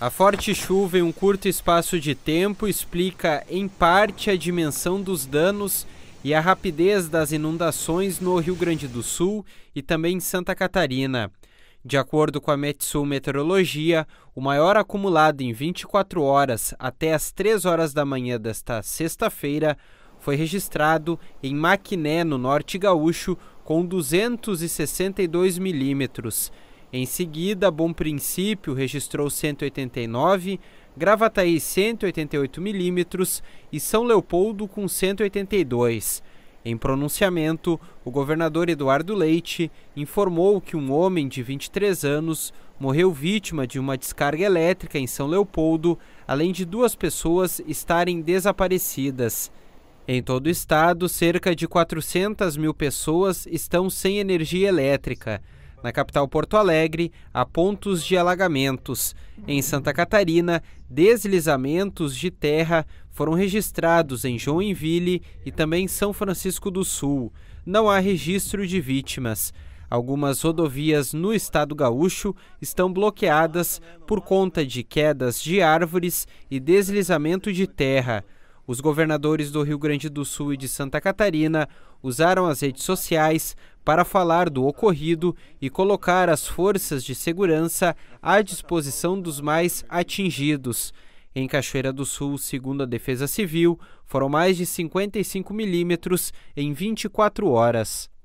A forte chuva em um curto espaço de tempo explica, em parte, a dimensão dos danos e a rapidez das inundações no Rio Grande do Sul e também em Santa Catarina. De acordo com a Metsul Meteorologia, o maior acumulado em 24 horas até as 3 horas da manhã desta sexta-feira foi registrado em Maquiné, no Norte Gaúcho, com 262 milímetros. Em seguida, Bom Princípio registrou 189, Gravataí 188 milímetros e São Leopoldo com 182. Em pronunciamento, o governador Eduardo Leite informou que um homem de 23 anos morreu vítima de uma descarga elétrica em São Leopoldo, além de duas pessoas estarem desaparecidas. Em todo o estado, cerca de 400 mil pessoas estão sem energia elétrica. Na capital Porto Alegre, há pontos de alagamentos. Em Santa Catarina, deslizamentos de terra foram registrados em Joinville e também em São Francisco do Sul. Não há registro de vítimas. Algumas rodovias no estado gaúcho estão bloqueadas por conta de quedas de árvores e deslizamento de terra. Os governadores do Rio Grande do Sul e de Santa Catarina usaram as redes sociais para falar do ocorrido e colocar as forças de segurança à disposição dos mais atingidos. Em Cachoeira do Sul, segundo a Defesa Civil, foram mais de 55 milímetros em 24 horas.